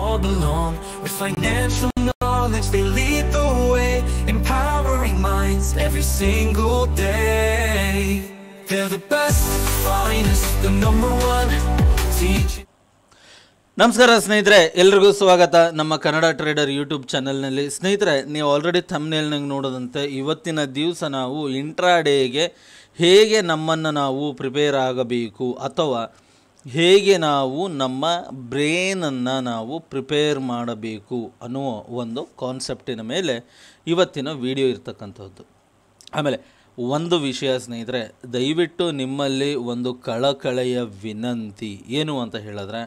all belong with financial knowledge they lead the way empowering minds every single day they're the best finest the number one teach ನಮಸ್ಕಾರ ಸ್ನೇಹಿತರೆ ಎಲ್ರಿಗೂ ಸ್ವಾಗತ ನಮ್ಮ Kannada trader YouTube ಚಾನಲ್ನಲ್ಲಿ ಸ್ನೇಹಿತರೆ ನೀವು ಆಲ್ರೆಡಿ ತಮ್ಮನೇಲ್ನಂಗೆ ನೋಡೋದಂತೆ ಇವತ್ತಿನ ದಿವಸ ನಾವು ಇಂಟ್ರಾಡೇಗೆ ಹೇಗೆ ನಮ್ಮನ್ನು ನಾವು ಪ್ರಿಪೇರ್ ಆಗಬೇಕು ಅಥವಾ ಹೇಗೆ ನಾವು ನಮ್ಮ ಬ್ರೇನನ್ನು ನಾವು ಪ್ರಿಪೇರ್ ಮಾಡಬೇಕು ಅನ್ನೋ ಒಂದು ಕಾನ್ಸೆಪ್ಟಿನ ಮೇಲೆ ಇವತ್ತಿನ ವಿಡಿಯೋ ಇರ್ತಕ್ಕಂಥದ್ದು ಆಮೇಲೆ ಒಂದು ವಿಷಯ ಸ್ನೇಹಿತರೆ ದಯವಿಟ್ಟು ನಿಮ್ಮಲ್ಲಿ ಒಂದು ಕಳಕಳೆಯ ವಿನಂತಿ ಏನು ಅಂತ ಹೇಳಿದ್ರೆ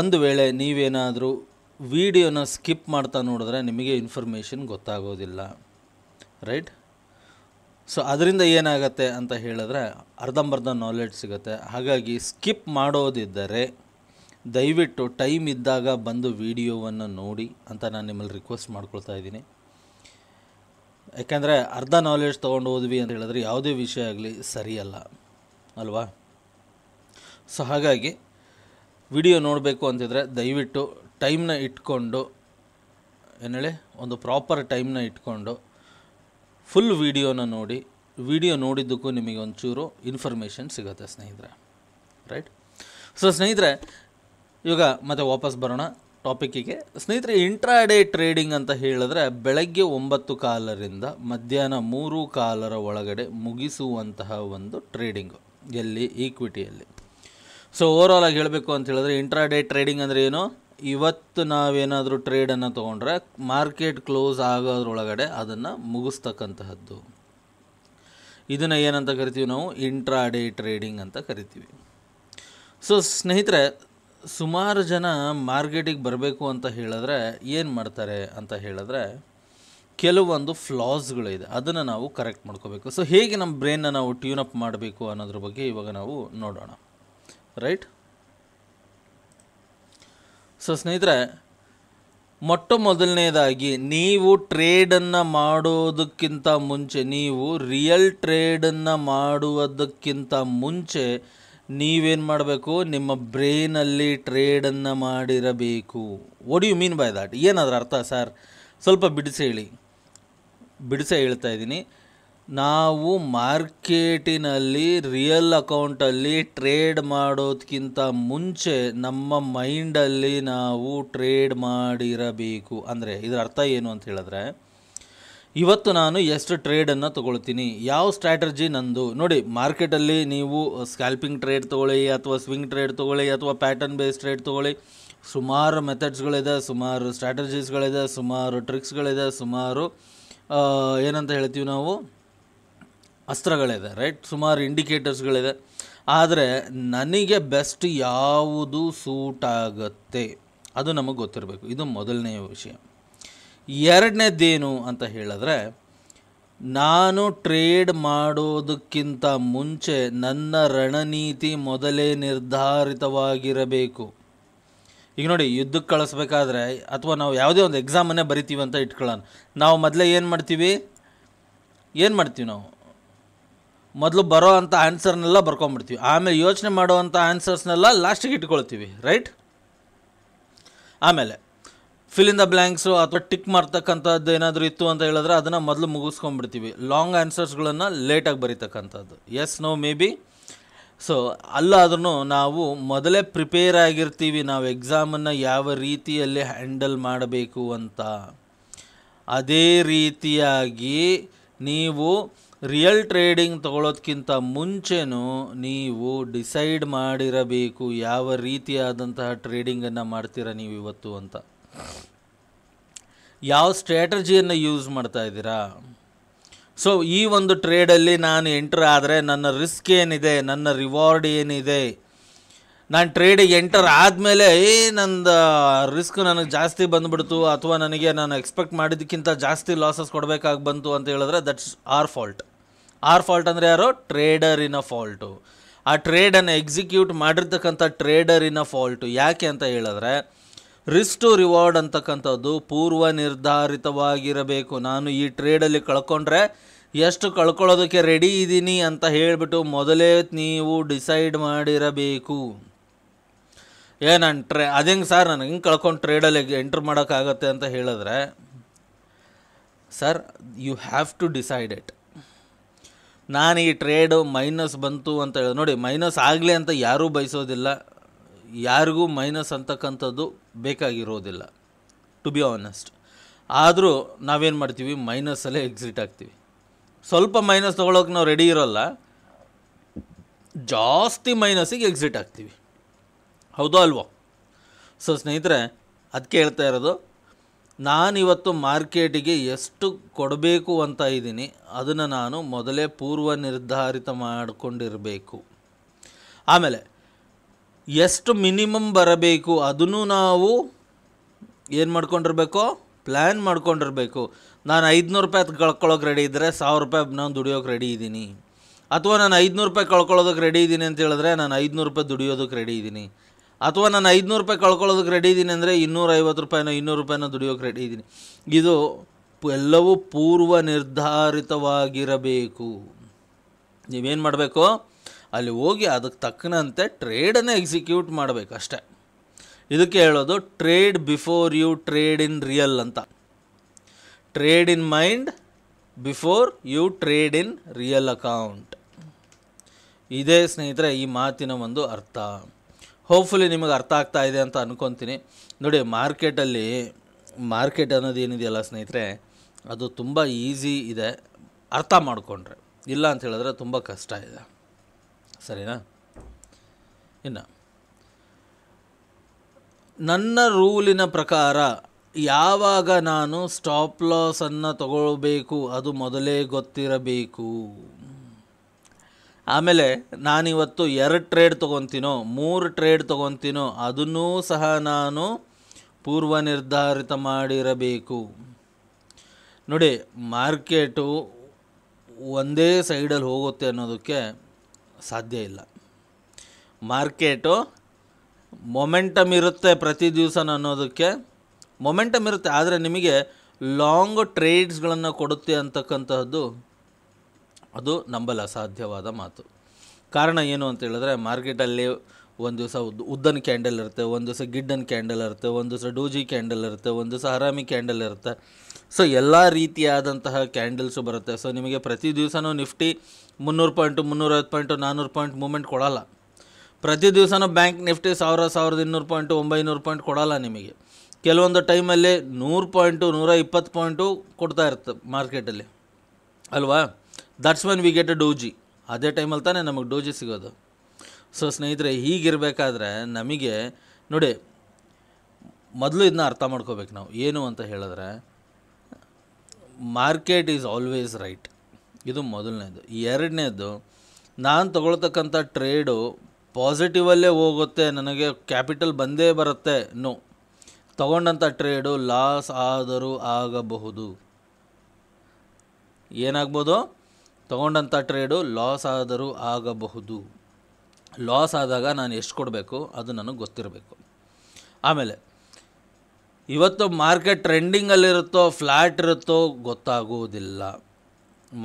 ಒಂದು ವೇಳೆ ನೀವೇನಾದರೂ ವಿಡಿಯೋನ ಸ್ಕಿಪ್ ಮಾಡ್ತಾ ನೋಡಿದ್ರೆ ನಿಮಗೆ ಇನ್ಫಾರ್ಮೇಷನ್ ಗೊತ್ತಾಗೋದಿಲ್ಲ ರೈಟ್ ಸೊ ಅದರಿಂದ ಏನಾಗುತ್ತೆ ಅಂತ ಹೇಳಿದ್ರೆ ಅರ್ಧಂಬರ್ಧ ನಾಲೆಡ್ಜ್ ಸಿಗುತ್ತೆ ಹಾಗಾಗಿ ಸ್ಕಿಪ್ ಮಾಡೋದಿದ್ದರೆ ದಯವಿಟ್ಟು ಟೈಮ್ ಇದ್ದಾಗ ಬಂದು ವಿಡಿಯೋವನ್ನು ನೋಡಿ ಅಂತ ನಾನು ನಿಮ್ಮಲ್ಲಿ ರಿಕ್ವೆಸ್ಟ್ ಮಾಡ್ಕೊಳ್ತಾ ಇದ್ದೀನಿ ಯಾಕೆಂದರೆ ಅರ್ಧ ನಾಲೆಡ್ಜ್ ತೊಗೊಂಡು ಹೋದ್ವಿ ಅಂತ ಹೇಳಿದ್ರೆ ಯಾವುದೇ ವಿಷಯ ಆಗಲಿ ಸರಿಯಲ್ಲ ಅಲ್ವಾ ಸೊ ಹಾಗಾಗಿ ವಿಡಿಯೋ ನೋಡಬೇಕು ಅಂತಿದ್ರೆ ದಯವಿಟ್ಟು ಟೈಮ್ನ ಇಟ್ಕೊಂಡು ಏನು ಹೇಳಿ ಒಂದು ಪ್ರಾಪರ್ ಟೈಮ್ನ ಇಟ್ಕೊಂಡು ಫುಲ್ ವೀಡಿಯೋನ ನೋಡಿ ವಿಡಿಯೋ ನೋಡಿದ್ದಕ್ಕೂ ನಿಮಗೆ ಒಂಚೂರು ಇನ್ಫಾರ್ಮೇಷನ್ ಸಿಗುತ್ತೆ ಸ್ನೇಹಿತರೆ ರೈಟ್ ಸೊ ಸ್ನೇಹಿತರೆ ಇವಾಗ ಮತ್ತೆ ವಾಪಸ್ ಬರೋಣ ಟಾಪಿಕ್ಕಿಗೆ ಸ್ನೇಹಿತರೆ ಇಂಟ್ರಾಡೇ ಟ್ರೇಡಿಂಗ್ ಅಂತ ಹೇಳಿದ್ರೆ ಬೆಳಗ್ಗೆ ಒಂಬತ್ತು ಕಾಲರಿಂದ ಮಧ್ಯಾಹ್ನ ಮೂರು ಕಾಲರ ಒಳಗಡೆ ಮುಗಿಸುವಂತಹ ಒಂದು ಟ್ರೇಡಿಂಗು ಎಲ್ಲಿ ಈಕ್ವಿಟಿಯಲ್ಲಿ ಸೊ ಓವರ್ ಆಲ್ ಆಗಿ ಹೇಳಬೇಕು ಅಂತ ಹೇಳಿದ್ರೆ ಇಂಟ್ರಾಡೇ ಟ್ರೇಡಿಂಗ್ ಅಂದರೆ ಏನು ಇವತ್ತು ನಾವೇನಾದರೂ ಟ್ರೇಡನ್ನು ತೊಗೊಂಡ್ರೆ ಮಾರ್ಕೆಟ್ ಕ್ಲೋಸ್ ಆಗೋದ್ರೊಳಗಡೆ ಅದನ್ನು ಮುಗಿಸ್ತಕ್ಕಂತಹದ್ದು ಇದನ್ನು ಏನಂತ ಕರಿತೀವಿ ನಾವು ಇಂಟ್ರಾ ಡೇ ಟ್ರೇಡಿಂಗ್ ಅಂತ ಕರಿತೀವಿ ಸೊ ಸ್ನೇಹಿತರೆ ಸುಮಾರು ಜನ ಮಾರ್ಕೆಟಿಗೆ ಬರಬೇಕು ಅಂತ ಹೇಳಿದ್ರೆ ಏನು ಮಾಡ್ತಾರೆ ಅಂತ ಹೇಳಿದ್ರೆ ಕೆಲವೊಂದು ಫ್ಲಾಸ್ಗಳಿದೆ ಅದನ್ನು ನಾವು ಕರೆಕ್ಟ್ ಮಾಡ್ಕೋಬೇಕು ಸೊ ಹೇಗೆ ನಮ್ಮ ಬ್ರೈನ್ನ ನಾವು ಟ್ಯೂನ್ ಅಪ್ ಮಾಡಬೇಕು ಅನ್ನೋದ್ರ ಬಗ್ಗೆ ಇವಾಗ ನಾವು ನೋಡೋಣ ರೈಟ್ ಸೊ ಸ್ನೇಹಿತರೆ ಮೊಟ್ಟ ಮೊದಲನೇದಾಗಿ ನೀವು ಟ್ರೇಡನ್ನು ಮಾಡೋದಕ್ಕಿಂತ ಮುಂಚೆ ನೀವು ರಿಯಲ್ ಟ್ರೇಡನ್ನು ಮಾಡುವುದಕ್ಕಿಂತ ಮುಂಚೆ ನೀವೇನು ಮಾಡಬೇಕು ನಿಮ್ಮ ಬ್ರೈನಲ್ಲಿ ಟ್ರೇಡನ್ನು ಮಾಡಿರಬೇಕು what you mean by that ಏನಾದರೂ ಅರ್ಥ ಸರ್ ಸ್ವಲ್ಪ ಬಿಡಿಸಿ ಹೇಳಿ ಬಿಡಿಸೇ ಹೇಳ್ತಾ ಇದ್ದೀನಿ ನಾವು ಮಾರ್ಕೆಟಿನಲ್ಲಿ ರಿಯಲ್ ಅಕೌಂಟಲ್ಲಿ ಟ್ರೇಡ್ ಮಾಡೋದಕ್ಕಿಂತ ಮುಂಚೆ ನಮ್ಮ ಮೈಂಡಲ್ಲಿ ನಾವು ಟ್ರೇಡ್ ಮಾಡಿರಬೇಕು ಅಂದರೆ ಇದರ ಅರ್ಥ ಏನು ಅಂತ ಹೇಳಿದ್ರೆ ಇವತ್ತು ನಾನು ಎಷ್ಟು ಟ್ರೇಡನ್ನು ತೊಗೊಳ್ತೀನಿ ಯಾವ ಸ್ಟ್ರಾಟಜಿ ನಂದು ನೋಡಿ ಮಾರ್ಕೆಟಲ್ಲಿ ನೀವು ಸ್ಕ್ಯಾಲ್ಪಿಂಗ್ ಟ್ರೇಡ್ ತೊಗೊಳ್ಳಿ ಅಥವಾ ಸ್ವಿಂಗ್ ಟ್ರೇಡ್ ತೊಗೊಳ್ಳಿ ಅಥವಾ ಪ್ಯಾಟರ್ನ್ ಬೇಸ್ ಟ್ರೇಡ್ ತೊಗೊಳ್ಳಿ ಸುಮಾರು ಮೆಥಡ್ಸ್ಗಳಿದೆ ಸುಮಾರು ಸ್ಟ್ರಾಟಜೀಸ್ಗಳಿದೆ ಸುಮಾರು ಟ್ರಿಕ್ಸ್ಗಳಿದೆ ಸುಮಾರು ಏನಂತ ಹೇಳ್ತೀವಿ ನಾವು ಅಸ್ತ್ರಗಳಿದೆ ರೈಟ್ ಸುಮಾರು ಇಂಡಿಕೇಟರ್ಸ್ಗಳಿದೆ ಆದರೆ ನನಗೆ ಬೆಸ್ಟ್ ಯಾವುದು ಸೂಟ್ ಆಗುತ್ತೆ ಅದು ನಮಗೆ ಗೊತ್ತಿರಬೇಕು ಇದು ಮೊದಲನೆಯ ವಿಷಯ ಎರಡನೇದೇನು ಅಂತ ಹೇಳಿದ್ರೆ ನಾನು ಟ್ರೇಡ್ ಮಾಡೋದಕ್ಕಿಂತ ಮುಂಚೆ ನನ್ನ ರಣನೀತಿ ಮೊದಲೇ ನಿರ್ಧಾರಿತವಾಗಿರಬೇಕು ಈಗ ನೋಡಿ ಯುದ್ಧಕ್ಕೆ ಕಳಿಸ್ಬೇಕಾದ್ರೆ ಅಥವಾ ನಾವು ಯಾವುದೇ ಒಂದು ಎಕ್ಸಾಮನ್ನೇ ಬರಿತೀವಿ ಅಂತ ಇಟ್ಕೊಳ್ಳೋಣ ನಾವು ಮೊದಲೇ ಏನು ಮಾಡ್ತೀವಿ ಏನು ಮಾಡ್ತೀವಿ ನಾವು ಮೊದಲು ಬರೋ ಅಂಥ ಆನ್ಸರ್ನೆಲ್ಲ ಬರ್ಕೊಂಬಿಡ್ತೀವಿ ಆಮೇಲೆ ಯೋಚನೆ ಮಾಡುವಂಥ ಆನ್ಸರ್ಸ್ನೆಲ್ಲ ಲಾಸ್ಟಿಗೆ ಇಟ್ಕೊಳ್ತೀವಿ ರೈಟ್ ಆಮೇಲೆ ಫಿಲ್ ದ ಬ್ಲ್ಯಾಂಕ್ಸು ಅಥವಾ ಟಿಕ್ ಮಾಡ್ತಕ್ಕಂಥದ್ದು ಏನಾದರೂ ಇತ್ತು ಅಂತ ಹೇಳಿದ್ರೆ ಅದನ್ನು ಮೊದಲು ಮುಗಿಸ್ಕೊಂಡ್ಬಿಡ್ತೀವಿ ಲಾಂಗ್ ಆನ್ಸರ್ಸ್ಗಳನ್ನು ಲೇಟಾಗಿ ಬರೀತಕ್ಕಂಥದ್ದು yes no maybe so ಅಲ್ಲಾದ್ರೂ ನಾವು ಮೊದಲೇ ಪ್ರಿಪೇರ್ ಆಗಿರ್ತೀವಿ ನಾವು ಎಕ್ಸಾಮನ್ನು ಯಾವ ರೀತಿಯಲ್ಲಿ ಹ್ಯಾಂಡಲ್ ಮಾಡಬೇಕು ಅಂತ ಅದೇ ರೀತಿಯಾಗಿ ನೀವು ರಿಯಲ್ ಟ್ರೇಡಿಂಗ್ ತಗೊಳ್ಳೋದಕ್ಕಿಂತ ಮುಂಚೆನೂ ನೀವು ಡಿಸೈಡ್ ಮಾಡಿರಬೇಕು ಯಾವ ರೀತಿಯಾದಂತಹ ಟ್ರೇಡಿಂಗನ್ನು ಮಾಡ್ತೀರ ನೀವು ಇವತ್ತು ಅಂತ ಯಾವ ಸ್ಟ್ರ್ಯಾಟರ್ಜಿಯನ್ನು ಯೂಸ್ ಮಾಡ್ತಾ ಇದ್ದೀರಾ ಸೊ ಈ ಒಂದು ಟ್ರೇಡಲ್ಲಿ ನಾನು ಎಂಟರ್ ಆದರೆ ನನ್ನ ರಿಸ್ಕ್ ಏನಿದೆ ನನ್ನ ರಿವಾರ್ಡ್ ಏನಿದೆ ನಾನು ಟ್ರೇಡಿಗೆ ಎಂಟರ್ ಆದಮೇಲೆ ಏ ನಂದು ರಿಸ್ಕ್ ನನಗೆ ಜಾಸ್ತಿ ಬಂದುಬಿಡ್ತು ಅಥವಾ ನನಗೆ ನಾನು ಎಕ್ಸ್ಪೆಕ್ಟ್ ಮಾಡಿದ್ದಕ್ಕಿಂತ ಜಾಸ್ತಿ ಲಾಸಸ್ ಕೊಡಬೇಕಾಗಿ ಬಂತು ಅಂತ ಹೇಳಿದ್ರೆ that's our fault our fault ಅಂದರೆ ಯಾರು ಟ್ರೇಡರಿನ ಫಾಲ್ಟು ಆ ಟ್ರೇಡನ್ನು ಎಕ್ಸಿಕ್ಯೂಟ್ ಮಾಡಿರ್ತಕ್ಕಂಥ ಟ್ರೇಡರಿನ ಫಾಲ್ಟು ಯಾಕೆ ಅಂತ ಹೇಳಿದ್ರೆ ರಿಸ್ಕ್ ಟು ರಿವಾರ್ಡ್ ಅಂತಕ್ಕಂಥದ್ದು ಪೂರ್ವ ನಿರ್ಧಾರಿತವಾಗಿರಬೇಕು ನಾನು ಈ ಟ್ರೇಡಲ್ಲಿ ಕಳ್ಕೊಂಡ್ರೆ ಎಷ್ಟು ಕಳ್ಕೊಳ್ಳೋದಕ್ಕೆ ರೆಡಿ ಇದ್ದೀನಿ ಅಂತ ಹೇಳಿಬಿಟ್ಟು ಮೊದಲೇ ನೀವು ಡಿಸೈಡ್ ಮಾಡಿರಬೇಕು ಏ ನಾನು ಟ್ರೇ ಹೆಂಗೆ ಸರ್ ನನಗೆ ಹಿಂಗೆ ಕಳ್ಕೊಂಡು ಟ್ರೇಡಲ್ಲಿ ಎಂಟ್ರ್ ಮಾಡೋಕ್ಕಾಗತ್ತೆ ಅಂತ ಹೇಳಿದ್ರೆ sir you have to decide it ನಾನು ಈ ಟ್ರೇಡು ಮೈನಸ್ ಬಂತು ಅಂತ ಹೇಳಿ ನೋಡಿ ಮೈನಸ್ ಆಗಲಿ ಅಂತ ಯಾರೂ ಬಯಸೋದಿಲ್ಲ ಯಾರಿಗೂ ಮೈನಸ್ ಅಂತಕ್ಕಂಥದ್ದು ಬೇಕಾಗಿರೋದಿಲ್ಲ ಟು ಬಿ ಆನೆಸ್ಟ್ ಆದರೂ ನಾವೇನು ಮಾಡ್ತೀವಿ ಮೈನಸಲ್ಲೇ ಎಕ್ಸಿಟ್ ಆಗ್ತೀವಿ ಸ್ವಲ್ಪ ಮೈನಸ್ ತೊಗೊಳಕ್ಕೆ ನಾವು ರೆಡಿ ಇರೋಲ್ಲ ಜಾಸ್ತಿ ಮೈನಸ್ಸಿಗೆ ಎಕ್ಸಿಟ್ ಆಗ್ತೀವಿ ಹೌದೋ ಅಲ್ವೋ ಸೊ ಸ್ನೇಹಿತರೆ ಅದಕ್ಕೆ ಹೇಳ್ತಾ ಇರೋದು ನಾನಿವತ್ತು ಮಾರ್ಕೆಟಿಗೆ ಎಷ್ಟು ಕೊಡಬೇಕು ಅಂತ ಇದ್ದೀನಿ ಅದನ್ನು ನಾನು ಮೊದಲೇ ಪೂರ್ವ ನಿರ್ಧಾರಿತ ಮಾಡಿಕೊಂಡಿರಬೇಕು ಆಮೇಲೆ ಎಷ್ಟು ಮಿನಿಮಮ್ ಬರಬೇಕು ಅದನ್ನು ನಾವು ಏನು ಮಾಡ್ಕೊಂಡಿರಬೇಕು ಪ್ಲ್ಯಾನ್ ಮಾಡ್ಕೊಂಡಿರಬೇಕು ನಾನು ಐದುನೂರು ರೂಪಾಯಿ ಕಳ್ಕೊಳ್ಳೋಕೆ ರೆಡಿ ಇದ್ದರೆ ಸಾವಿರ ರೂಪಾಯಿ ನಾನು ದುಡಿಯೋಕೆ ರೆಡಿ ಇದ್ದೀನಿ ಅಥವಾ ನಾನು ಐದುನೂರು ರೂಪಾಯಿ ಕಳ್ಕೊಳ್ಳೋದಕ್ಕೆ ರೆಡಿ ಇದ್ದೀನಿ ಅಂತ ಹೇಳಿದ್ರೆ ನಾನು ಐದುನೂರು ರೂಪಾಯಿ ದುಡಿಯೋದಕ್ಕೆ ರೆಡಿ ಇದ್ದೀನಿ ಅಥವಾ ನಾನು ಐದುನೂರು ರೂಪಾಯಿ ಕಳ್ಕೊಳ್ಳೋದಕ್ಕೆ ರೆಡಿ ಇದ್ದೀನಿ ಅಂದರೆ ಐವತ್ತು ರೂಪಾಯಿನೋ ಇನ್ನೂರು ರೂಪಾಯಿನೋ ದುಡಿಯೋಕ್ಕೆ ರೆಡಿ ಇದ್ದೀನಿ ಇದು ಎಲ್ಲವೂ ಪೂರ್ವ ನಿರ್ಧಾರಿತವಾಗಿರಬೇಕು ನೀವೇನು ಮಾಡಬೇಕು ಅಲ್ಲಿ ಹೋಗಿ ಅದಕ್ಕೆ ತಕ್ಕನಂತೆ ಟ್ರೇಡನ್ನು ಎಕ್ಸಿಕ್ಯೂಟ್ ಮಾಡಬೇಕು ಇದಕ್ಕೆ ಹೇಳೋದು trade before you trade in real ಅಂತ trade in mind before you trade in real account ಇದೇ ಸ್ನೇಹಿತರೆ ಈ ಮಾತಿನ ಒಂದು ಅರ್ಥ ಹೋಪ್ಫುಲಿ ನಿಮಗೆ ಅರ್ಥ ಆಗ್ತಾ ಇದೆ ಅಂತ ಅಂದ್ಕೊತೀನಿ ನೋಡಿ ಮಾರ್ಕೆಟಲ್ಲಿ ಮಾರ್ಕೆಟ್ ಅನ್ನೋದು ಏನಿದೆಯಲ್ಲ ಸ್ನೇಹಿತರೆ ಅದು ತುಂಬ ಈಸಿ ಇದೆ ಅರ್ಥ ಮಾಡಿಕೊಂಡ್ರೆ ಇಲ್ಲ ಅಂತ ಹೇಳಿದ್ರೆ ತುಂಬ ಕಷ್ಟ ಇದೆ ಸರಿನಾ ಇನ್ನು ನನ್ನ ರೂಲಿನ ಪ್ರಕಾರ ಯಾವಾಗ ನಾನು ಸ್ಟಾಪ್ ಲಾಸನ್ನು ತಗೊಳ್ಬೇಕು ಅದು ಮೊದಲೇ ಗೊತ್ತಿರಬೇಕು ಆಮೇಲೆ ನಾನಿವತ್ತು ಎರಡು ಟ್ರೇಡ್ ತೊಗೊತೀನೋ ಮೂರು ಟ್ರೇಡ್ ತೊಗೊತೀನೋ ಅದನ್ನೂ ಸಹ ನಾನು ಪೂರ್ವ ನಿರ್ಧಾರಿತ ಮಾಡಿರಬೇಕು ನೋಡಿ ಮಾರ್ಕೆಟು ಒಂದೇ ಸೈಡಲ್ಲಿ ಹೋಗುತ್ತೆ ಅನ್ನೋದಕ್ಕೆ ಸಾಧ್ಯ ಇಲ್ಲ ಮಾರ್ಕೆಟು ಮೊಮೆಂಟಮ್ ಇರುತ್ತೆ ಪ್ರತಿ ದಿವಸ ಅನ್ನೋದಕ್ಕೆ ಮೊಮೆಂಟಮ್ ಇರುತ್ತೆ ಆದರೆ ನಿಮಗೆ ಲಾಂಗ್ ಟ್ರೇಡ್ಸ್ಗಳನ್ನು ಕೊಡುತ್ತೆ ಅಂತಕ್ಕಂತಹದ್ದು ಅದು ನಂಬಲು ಅಸಾಧ್ಯವಾದ ಮಾತು ಕಾರಣ ಏನು ಅಂತ ಹೇಳಿದ್ರೆ ಮಾರ್ಕೆಟಲ್ಲಿ ಒಂದು ದಿವಸ ಉದ್ದನ ಕ್ಯಾಂಡಲ್ ಇರುತ್ತೆ ಒಂದು ದಿವಸ ಗಿಡ್ಡನ್ ಕ್ಯಾಂಡಲ್ ಇರುತ್ತೆ ಒಂದು ದಿವಸ ಡೂಜಿ ಕ್ಯಾಂಡಲ್ ಇರುತ್ತೆ ಒಂದು ದಿವಸ ಹರಾಮಿ ಕ್ಯಾಂಡಲ್ ಇರುತ್ತೆ ಸೊ ಎಲ್ಲ ರೀತಿಯಾದಂತಹ ಕ್ಯಾಂಡಲ್ಸು ಬರುತ್ತೆ ಸೊ ನಿಮಗೆ ಪ್ರತಿ ದಿವಸನೂ ನಿಫ್ಟಿ ಮುನ್ನೂರು ಪಾಯಿಂಟು ಮುನ್ನೂರೈವತ್ತು ಪಾಯಿಂಟು ನಾನ್ನೂರು ಪಾಯಿಂಟ್ ಮೂಮೆಂಟ್ ಕೊಡೋಲ್ಲ ಪ್ರತಿ ದಿವಸನೂ ಬ್ಯಾಂಕ್ ನಿಫ್ಟಿ ಸಾವಿರ ಸಾವಿರದ ಇನ್ನೂರು ಪಾಯಿಂಟು ಒಂಬೈನೂರು ಪಾಯಿಂಟ್ ಕೊಡೋಲ್ಲ ನಿಮಗೆ ಕೆಲವೊಂದು ಟೈಮಲ್ಲಿ ನೂರು ಪಾಯಿಂಟು ನೂರ ಇಪ್ಪತ್ತು ಪಾಯಿಂಟು ಕೊಡ್ತಾ ಇರುತ್ತೆ ಮಾರ್ಕೆಟಲ್ಲಿ ಅಲ್ವಾ that's when we get a doji ಅದೇ ಟೈಮಲ್ಲಿ ತಾನೇ ನಮಗೆ ಡೋಜಿ ಸಿಗೋದು ಸೊ ಸ್ನೇಹಿತರೆ ಹೀಗಿರಬೇಕಾದ್ರೆ ನಮಗೆ ನೋಡಿ ಮೊದಲು ಇದನ್ನ ಅರ್ಥ ಮಾಡ್ಕೋಬೇಕು ನಾವು ಏನು ಅಂತ ಹೇಳಿದ್ರೆ ಮಾರ್ಕೆಟ್ ಈಸ್ ಆಲ್ವೇಸ್ ರೈಟ್ ಇದು ಮೊದಲನೇದು ಎರಡನೇದು ನಾನು ತಗೊಳ್ತಕ್ಕಂಥ ಟ್ರೇಡು ಪಾಸಿಟಿವಲ್ಲೇ ಹೋಗುತ್ತೆ ನನಗೆ ಕ್ಯಾಪಿಟಲ್ ಬಂದೇ ಬರುತ್ತೆ ನೋ ತಗೊಂಡಂಥ ಟ್ರೇಡು ಲಾಸ್ ಆದರೂ ಆಗಬಹುದು ಏನಾಗ್ಬೋದು ತೊಗೊಂಡಂಥ ಟ್ರೇಡು ಲಾಸ್ ಆದರೂ ಆಗಬಹುದು ಲಾಸ್ ಆದಾಗ ನಾನು ಎಷ್ಟು ಕೊಡಬೇಕು ಅದು ನನಗೆ ಗೊತ್ತಿರಬೇಕು ಆಮೇಲೆ ಇವತ್ತು ಮಾರ್ಕೆಟ್ ಟ್ರೆಂಡಿಂಗಲ್ಲಿರುತ್ತೋ ಫ್ಲ್ಯಾಟ್ ಇರುತ್ತೋ ಗೊತ್ತಾಗುವುದಿಲ್ಲ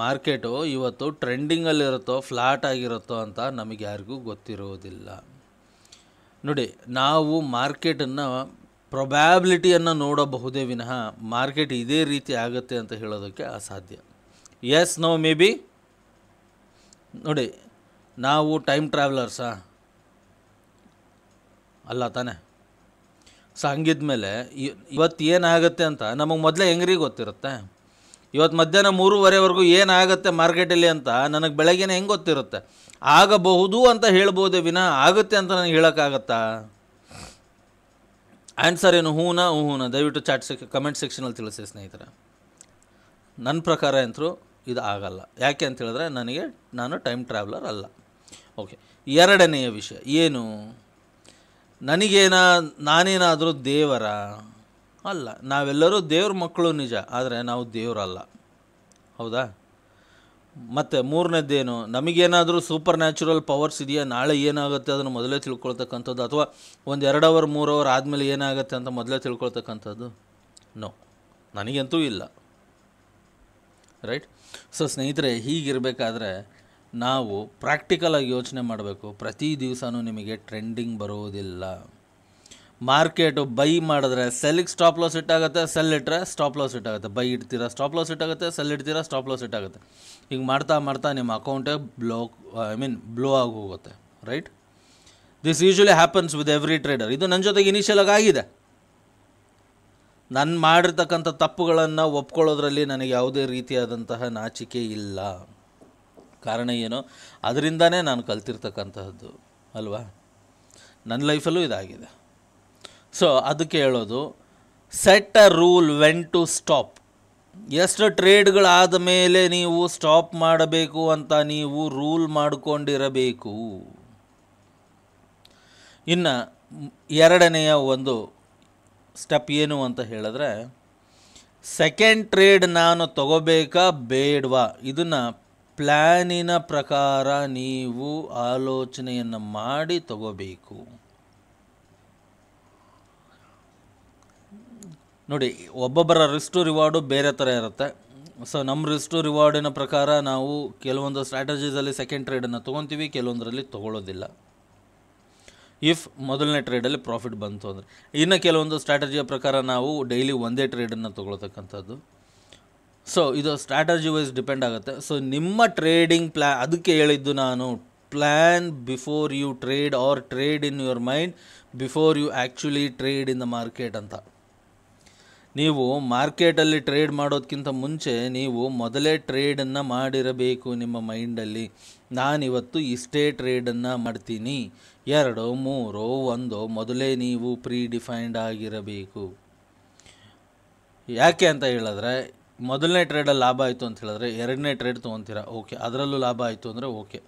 ಮಾರ್ಕೆಟು ಇವತ್ತು ಟ್ರೆಂಡಿಂಗಲ್ಲಿರುತ್ತೋ ಫ್ಲ್ಯಾಟ್ ಆಗಿರುತ್ತೋ ಅಂತ ನಮಗೆ ಯಾರಿಗೂ ಗೊತ್ತಿರುವುದಿಲ್ಲ ನೋಡಿ ನಾವು ಮಾರ್ಕೆಟನ್ನು ಪ್ರೊಬ್ಯಾಬಿಲಿಟಿಯನ್ನು ನೋಡಬಹುದೇ ವಿನಃ ಮಾರ್ಕೆಟ್ ಇದೇ ರೀತಿ ಆಗುತ್ತೆ ಅಂತ ಹೇಳೋದಕ್ಕೆ ಅಸಾಧ್ಯ ಎಸ್ ನೋ ಮೇ ಬಿ ನೋಡಿ ನಾವು ಟೈಮ್ ಟ್ರಾವೆಲರ್ಸಾ ಅಲ್ಲ ತಾನೇ ಸೊ ಮೇಲೆ ಇವತ್ತು ಏನಾಗುತ್ತೆ ಅಂತ ನಮಗೆ ಮೊದಲೇ ಹೆಂಗ್ರಿ ಗೊತ್ತಿರುತ್ತೆ ಇವತ್ತು ಮಧ್ಯಾಹ್ನ ಮೂರುವರೆವರೆಗೂ ಏನಾಗುತ್ತೆ ಮಾರ್ಕೆಟಲ್ಲಿ ಅಂತ ನನಗೆ ಬೆಳಗ್ಗೆನೇ ಹೆಂಗೆ ಗೊತ್ತಿರುತ್ತೆ ಆಗಬಹುದು ಅಂತ ಹೇಳ್ಬೋದೇ ವಿನ ಆಗುತ್ತೆ ಅಂತ ನನಗೆ ಹೇಳೋಕ್ಕಾಗತ್ತಾ ಆನ್ಸರ್ ಏನು ಹೂನ ಹೂನ ದಯವಿಟ್ಟು ಚಾಟ್ ಸೆಕ್ ಕಮೆಂಟ್ ಸೆಕ್ಷನಲ್ಲಿ ತಿಳಿಸಿ ಸ್ನೇಹಿತರೆ ನನ್ನ ಪ್ರಕಾರ ಎಂತರು ಇದು ಆಗಲ್ಲ ಯಾಕೆ ಅಂತ ಹೇಳಿದ್ರೆ ನನಗೆ ನಾನು ಟೈಮ್ ಟ್ರಾವೆಲರ್ ಅಲ್ಲ ಓಕೆ ಎರಡನೆಯ ವಿಷಯ ಏನು ನನಗೇನ ನಾನೇನಾದರೂ ದೇವರ ಅಲ್ಲ ನಾವೆಲ್ಲರೂ ದೇವ್ರ ಮಕ್ಕಳು ನಿಜ ಆದರೆ ನಾವು ದೇವರಲ್ಲ ಹೌದಾ ಮತ್ತು ಮೂರನೇದ್ದೇನು ನಮಗೇನಾದರೂ ಸೂಪರ್ ನ್ಯಾಚುರಲ್ ಪವರ್ಸ್ ಇದೆಯಾ ನಾಳೆ ಏನಾಗುತ್ತೆ ಅದನ್ನು ಮೊದಲೇ ತಿಳ್ಕೊಳ್ತಕ್ಕಂಥದ್ದು ಅಥವಾ ಒಂದು ಎರಡು ಅವರ್ ಮೂರು ಅವರ್ ಆದಮೇಲೆ ಏನಾಗುತ್ತೆ ಅಂತ ಮೊದಲೇ ತಿಳ್ಕೊಳ್ತಕ್ಕಂಥದ್ದು ನೋ ನನಗಂತೂ ಇಲ್ಲ ರೈಟ್ ಸೊ ಸ್ನೇಹಿತರೆ ಹೀಗಿರಬೇಕಾದ್ರೆ ನಾವು ಪ್ರಾಕ್ಟಿಕಲಾಗಿ ಯೋಚನೆ ಮಾಡಬೇಕು ಪ್ರತಿ ದಿವಸನೂ ನಿಮಗೆ ಟ್ರೆಂಡಿಂಗ್ ಬರೋದಿಲ್ಲ ಮಾರ್ಕೆಟು ಬೈ ಮಾಡಿದ್ರೆ ಸೆಲ್ಲಿಗೆ ಸ್ಟಾಪ್ ಲಾಸ್ ಇಟ್ಟಾಗುತ್ತೆ ಸೆಲ್ ಇಟ್ಟರೆ ಸ್ಟಾಪ್ ಲಾಸ್ ಇಟ್ಟಾಗುತ್ತೆ ಬೈ ಇಡ್ತೀರಾ ಸ್ಟಾಪ್ ಲಾಸ್ ಇಟ್ಟಾಗುತ್ತೆ ಸೆಲ್ ಇಡ್ತೀರಾ ಸ್ಟಾಪ್ ಲಾಸ್ ಇಟ್ಟಾಗುತ್ತೆ ಹಿಂಗೆ ಮಾಡ್ತಾ ಮಾಡ್ತಾ ನಿಮ್ಮ ಅಕೌಂಟೇ ಬ್ಲೋ ಐ ಮೀನ್ ಬ್ಲೋ ಆಗಿ ಹೋಗುತ್ತೆ right this usually happens with every trader ಇದು ನನ್ನ ಜೊತೆಗೆ ಇನಿಷಿಯಲಾಗಿ ಆಗಿದೆ ನಾನು ಮಾಡಿರ್ತಕ್ಕಂಥ ತಪ್ಪುಗಳನ್ನು ಒಪ್ಕೊಳ್ಳೋದ್ರಲ್ಲಿ ನನಗೆ ಯಾವುದೇ ರೀತಿಯಾದಂತಹ ನಾಚಿಕೆ ಇಲ್ಲ ಕಾರಣ ಏನು ಅದರಿಂದನೇ ನಾನು ಕಲ್ತಿರ್ತಕ್ಕಂತಹದ್ದು ಅಲ್ವಾ ನನ್ನ ಲೈಫಲ್ಲೂ ಇದಾಗಿದೆ ಸೊ ಅದಕ್ಕೆ ಹೇಳೋದು set a rule when to stop ಎಷ್ಟು ಟ್ರೇಡ್ಗಳಾದ ಮೇಲೆ ನೀವು ಸ್ಟಾಪ್ ಮಾಡಬೇಕು ಅಂತ ನೀವು ರೂಲ್ ಮಾಡಿಕೊಂಡಿರಬೇಕು ಇನ್ನು ಎರಡನೆಯ ಒಂದು ಸ್ಟೆಪ್ ಏನು ಅಂತ ಹೇಳಿದ್ರೆ ಸೆಕೆಂಡ್ ಟ್ರೇಡ್ ನಾನು ತಗೋಬೇಕಾ ಬೇಡವಾ ಇದನ್ನು ಪ್ಲ್ಯಾನಿನ ಪ್ರಕಾರ ನೀವು ಆಲೋಚನೆಯನ್ನು ಮಾಡಿ ತಗೋಬೇಕು ನೋಡಿ ಒಬ್ಬೊಬ್ಬರ ರಿಸ್ಟು ರಿವಾರ್ಡು ಬೇರೆ ಥರ ಇರುತ್ತೆ ಸೊ ನಮ್ಮ ರಿಸ್ಟು ರಿವಾರ್ಡಿನ ಪ್ರಕಾರ ನಾವು ಕೆಲವೊಂದು ಸ್ಟ್ರಾಟಜೀಸಲ್ಲಿ ಸೆಕೆಂಡ್ ಟ್ರೇಡನ್ನು ತೊಗೊತೀವಿ ಕೆಲವೊಂದರಲ್ಲಿ ತೊಗೊಳ್ಳೋದಿಲ್ಲ ಇಫ್ ಮೊದಲನೇ ಟ್ರೇಡಲ್ಲಿ ಪ್ರಾಫಿಟ್ ಬಂತು ಅಂದರೆ ಇನ್ನು ಕೆಲವೊಂದು ಸ್ಟ್ರಾಟಜಿಯ ಪ್ರಕಾರ ನಾವು ಡೈಲಿ ಒಂದೇ ಟ್ರೇಡನ್ನು ತೊಗೊಳ್ತಕ್ಕಂಥದ್ದು ಸೊ ಇದು ಸ್ಟ್ರಾಟಜಿ ವೈಸ್ ಡಿಪೆಂಡ್ ಆಗುತ್ತೆ ಸೊ ನಿಮ್ಮ ಟ್ರೇಡಿಂಗ್ ಪ್ಲ್ಯಾ ಅದಕ್ಕೆ ಹೇಳಿದ್ದು ನಾನು plan before you trade or trade in your mind before you actually trade in the market ಅಂತ ನೀವು ಮಾರ್ಕೆಟಲ್ಲಿ ಟ್ರೇಡ್ ಮಾಡೋದಕ್ಕಿಂತ ಮುಂಚೆ ನೀವು ಮೊದಲೇ ಟ್ರೇಡನ್ನು ಮಾಡಿರಬೇಕು ನಿಮ್ಮ ಮೈಂಡಲ್ಲಿ ನಾನಿವತ್ತು ಇಷ್ಟೇ ಟ್ರೇಡನ್ನು ಮಾಡ್ತೀನಿ ಎರಡು ಮೂರು ಒಂದು ಮೊದಲೇ ನೀವು ಪ್ರೀ ಡಿಫೈನ್ಡ್ ಆಗಿರಬೇಕು ಯಾಕೆ ಅಂತ ಹೇಳಿದ್ರೆ ಮೊದಲನೇ ಟ್ರೇಡಲ್ಲಿ ಲಾಭ ಆಯಿತು ಅಂತ ಹೇಳಿದ್ರೆ ಎರಡನೇ ಟ್ರೇಡ್ ತೊಗೊತೀರಾ ಓಕೆ ಅದರಲ್ಲೂ ಲಾಭ ಆಯಿತು ಅಂದರೆ ಓಕೆ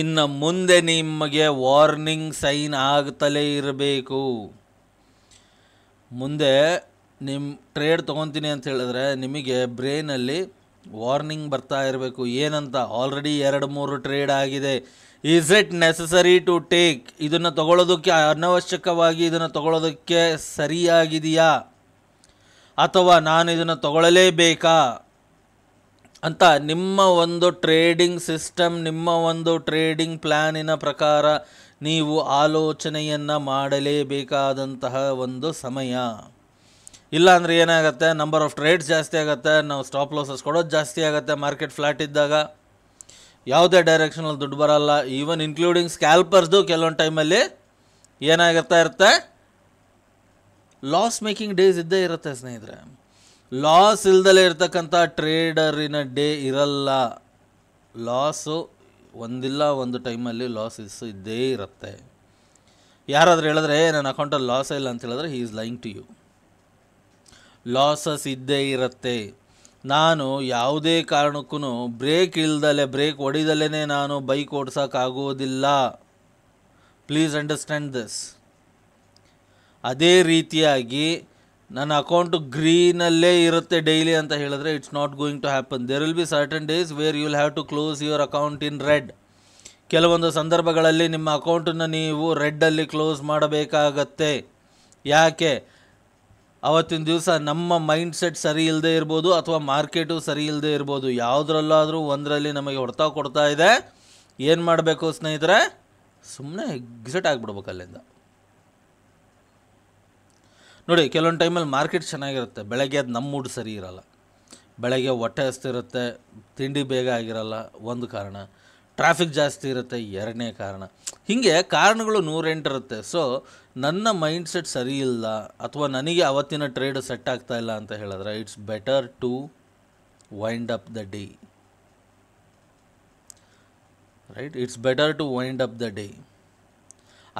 ಇನ್ನು ಮುಂದೆ ನಿಮಗೆ ವಾರ್ನಿಂಗ್ ಸೈನ್ ಆಗ್ತಲೇ ಇರಬೇಕು ಮುಂದೆ ನಿಮ್ಮ ಟ್ರೇಡ್ ತೊಗೊತೀನಿ ಅಂತ ಹೇಳಿದ್ರೆ ನಿಮಗೆ ಬ್ರೈನಲ್ಲಿ ವಾರ್ನಿಂಗ್ ಬರ್ತಾ ಇರಬೇಕು ಏನಂತ ಆಲ್ರೆಡಿ ಎರಡು ಮೂರು ಟ್ರೇಡ್ ಆಗಿದೆ is it necessary to take ಇದನ್ನು ತಗೊಳ್ಳೋದಕ್ಕೆ ಅನವಶ್ಯಕವಾಗಿ ಇದನ್ನು ತಗೊಳ್ಳೋದಕ್ಕೆ ಸರಿಯಾಗಿದೆಯಾ ಅಥವಾ ನಾನು ಇದನ್ನು ತಗೊಳ್ಳಲೇಬೇಕಾ ಅಂತ ನಿಮ್ಮ ಒಂದು ಟ್ರೇಡಿಂಗ್ ಸಿಸ್ಟಮ್ ನಿಮ್ಮ ಒಂದು ಟ್ರೇಡಿಂಗ್ ಪ್ಲ್ಯಾನಿನ ಪ್ರಕಾರ ನೀವು ಆಲೋಚನೆಯನ್ನು ಮಾಡಲೇಬೇಕಾದಂತಹ ಒಂದು ಸಮಯ ಇಲ್ಲಾಂದರೆ ಏನಾಗುತ್ತೆ ನಂಬರ್ ಆಫ್ ಟ್ರೇಡ್ಸ್ ಜಾಸ್ತಿ ಆಗುತ್ತೆ ನಾವು ಸ್ಟಾಪ್ ಲಾಸಸ್ ಕೊಡೋದು ಜಾಸ್ತಿ ಆಗುತ್ತೆ ಮಾರ್ಕೆಟ್ ಫ್ಲ್ಯಾಟ್ ಇದ್ದಾಗ ಯಾವುದೇ ಡೈರೆಕ್ಷನಲ್ಲಿ ದುಡ್ಡು ಬರಲ್ಲ ಈವನ್ ಇನ್ಕ್ಲೂಡಿಂಗ್ ಸ್ಕ್ಯಾಲ್ಪರ್ಸ್ದು ಕೆಲವೊಂದು ಟೈಮಲ್ಲಿ ಏನಾಗುತ್ತಾ ಇರುತ್ತೆ ಲಾಸ್ ಮೇಕಿಂಗ್ ಡೇಸ್ ಇದ್ದೇ ಇರುತ್ತೆ ಸ್ನೇಹಿತರೆ ಲಾಸ್ ಇಲ್ದಲೇ ಇರ್ತಕ್ಕಂಥ ಟ್ರೇಡರಿನ ಡೇ ಇರಲ್ಲ ಲಾಸು ಒಂದಿಲ್ಲ ಒಂದು ಟೈಮಲ್ಲಿ ಲಾಸಸ್ ಇದ್ದೇ ಇರುತ್ತೆ ಯಾರಾದರೂ ಹೇಳಿದ್ರೆ ನನ್ನ ಅಕೌಂಟಲ್ಲಿ ಲಾಸ್ ಇಲ್ಲ ಅಂತ ಹೇಳಿದ್ರೆ he is lying to you losses ಇದ್ದೇ ಇರುತ್ತೆ ನಾನು ಯಾವುದೇ ಕಾರಣಕ್ಕೂ ಬ್ರೇಕ್ ಇಲ್ದಲೆ ಬ್ರೇಕ್ ಹೊಡಿದಲೇ ನಾನು ಬೈಕ್ ಓಡಿಸೋಕ್ಕಾಗೋದಿಲ್ಲ ಪ್ಲೀಸ್ ಅಂಡರ್ಸ್ಟ್ಯಾಂಡ್ ದಿಸ್ ಅದೇ ರೀತಿಯಾಗಿ ನನ್ನ ಅಕೌಂಟು ಗ್ರೀನಲ್ಲೇ ಇರುತ್ತೆ ಡೈಲಿ ಅಂತ ಹೇಳಿದ್ರೆ it's not going to happen there will be certain days where you will have to close your account in red ಕೆಲವೊಂದು ಸಂದರ್ಭಗಳಲ್ಲಿ ನಿಮ್ಮ ಅಕೌಂಟನ್ನು ನೀವು ರೆಡ್ಡಲ್ಲಿ ಕ್ಲೋಸ್ ಮಾಡಬೇಕಾಗತ್ತೆ ಯಾಕೆ ಅವತ್ತಿನ ದಿವಸ ನಮ್ಮ ಮೈಂಡ್ಸೆಟ್ ಸರಿ ಇಲ್ಲದೆ ಇರ್ಬೋದು ಅಥವಾ ಮಾರ್ಕೆಟು ಸರಿ ಇಲ್ಲದೆ ಇರ್ಬೋದು ಯಾವುದ್ರಲ್ಲಾದರೂ ಒಂದರಲ್ಲಿ ನಮಗೆ ಹೊಡೆತ ಕೊಡ್ತಾ ಇದೆ ಏನು ಮಾಡಬೇಕು ಸ್ನೇಹಿತರೆ ಸುಮ್ಮನೆ ಎಕ್ಸಿಟ್ ಆಗಿಬಿಡ್ಬೇಕು ಅಲ್ಲಿಂದ ನೋಡಿ ಕೆಲವೊಂದು ಟೈಮಲ್ಲಿ ಮಾರ್ಕೆಟ್ ಚೆನ್ನಾಗಿರುತ್ತೆ ಬೆಳಗ್ಗೆ ಅದು ನಮ್ಮ ಮೂಡ್ ಸರಿ ಇರಲ್ಲ ಬೆಳಗ್ಗೆ ಹೊಟ್ಟೆ ಹಸ್ತಿರುತ್ತೆ ತಿಂಡಿ ಬೇಗ ಆಗಿರಲ್ಲ ಒಂದು ಕಾರಣ ಟ್ರಾಫಿಕ್ ಜಾಸ್ತಿ ಇರುತ್ತೆ ಎರಡನೇ ಕಾರಣ ಹೀಗೆ ಕಾರಣಗಳು ನೂರೆಂಟಿರುತ್ತೆ ಸೊ ನನ್ನ ಮೈಂಡ್ ಸೆಟ್ ಸರಿ ಇಲ್ಲ ಅಥವಾ ನನಗೆ ಅವತ್ತಿನ ಟ್ರೇಡ್ ಸೆಟ್ ಆಗ್ತಾ ಇಲ್ಲ ಅಂತ ಹೇಳಿದ್ರೆ it's better to wind up the day right it's better to wind up the day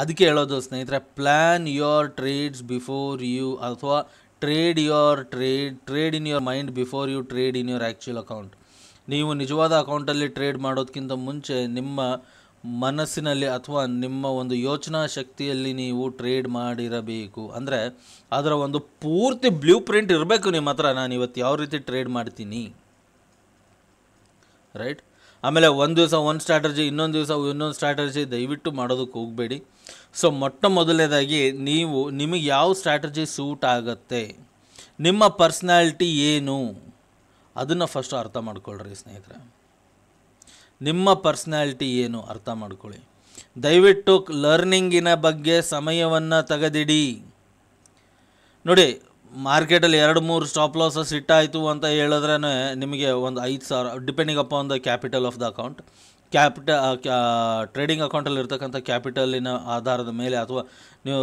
ಅದಕ್ಕೆ ಹೇಳೋದು ಸ್ನೇಹಿತರೆ plan your trades before you ಅಥವಾ trade your trade trade in your mind before you trade in your actual account ನೀವು ನಿಜವಾದ ಅಕೌಂಟಲ್ಲಿ trade ಮಾಡೋದಕ್ಕಿಂತ ಮುಂಚೆ ನಿಮ್ಮ ಮನಸ್ಸಿನಲ್ಲಿ ಅಥವಾ ನಿಮ್ಮ ಒಂದು ಯೋಚನಾ ಶಕ್ತಿಯಲ್ಲಿ ನೀವು ಟ್ರೇಡ್ ಮಾಡಿರಬೇಕು ಅಂದರೆ ಅದರ ಒಂದು ಪೂರ್ತಿ ಬ್ಲೂ ಪ್ರಿಂಟ್ ಇರಬೇಕು ನಿಮ್ಮ ಹತ್ರ ನಾನು ಇವತ್ತು ಯಾವ ರೀತಿ ಟ್ರೇಡ್ ಮಾಡ್ತೀನಿ ರೈಟ್ ಆಮೇಲೆ ಒಂದು ದಿವಸ ಒಂದು ಸ್ಟ್ರಾಟಜಿ ಇನ್ನೊಂದು ದಿವಸ ಇನ್ನೊಂದು ಸ್ಟ್ರಾಟಜಿ ದಯವಿಟ್ಟು ಮಾಡೋದಕ್ಕೆ ಹೋಗಬೇಡಿ ಸೊ ಮೊಟ್ಟ ಮೊದಲನೇದಾಗಿ ನೀವು ನಿಮಗೆ ಯಾವ ಸ್ಟ್ರಾಟಜಿ ಸೂಟ್ ಆಗುತ್ತೆ ನಿಮ್ಮ ಪರ್ಸ್ನಾಲಿಟಿ ಏನು ಅದನ್ನು ಫಸ್ಟು ಅರ್ಥ ಮಾಡ್ಕೊಳ್ರಿ ಸ್ನೇಹಿತರೆ ನಿಮ್ಮ ಪರ್ಸ್ನಾಲಿಟಿ ಏನು ಅರ್ಥ ಮಾಡ್ಕೊಳ್ಳಿ ದಯವಿಟ್ಟು ಲರ್ನಿಂಗಿನ ಬಗ್ಗೆ ಸಮಯವನ್ನು ತೆಗೆದಿಡಿ ನೋಡಿ ಮಾರ್ಕೆಟಲ್ಲಿ ಎರಡು ಮೂರು ಸ್ಟಾಪ್ ಲಾಸಸ್ ಇಟ್ಟಾಯಿತು ಅಂತ ಹೇಳಿದ್ರೆ ನಿಮಗೆ ಒಂದು ಐದು ಸಾವಿರ depending upon the capital of the account capital trading ಅಕೌಂಟಲ್ಲಿ ಇರ್ತಕ್ಕಂಥ ಕ್ಯಾಪಿಟಲಿನ ಆಧಾರದ ಮೇಲೆ ಅಥವಾ ನೀವು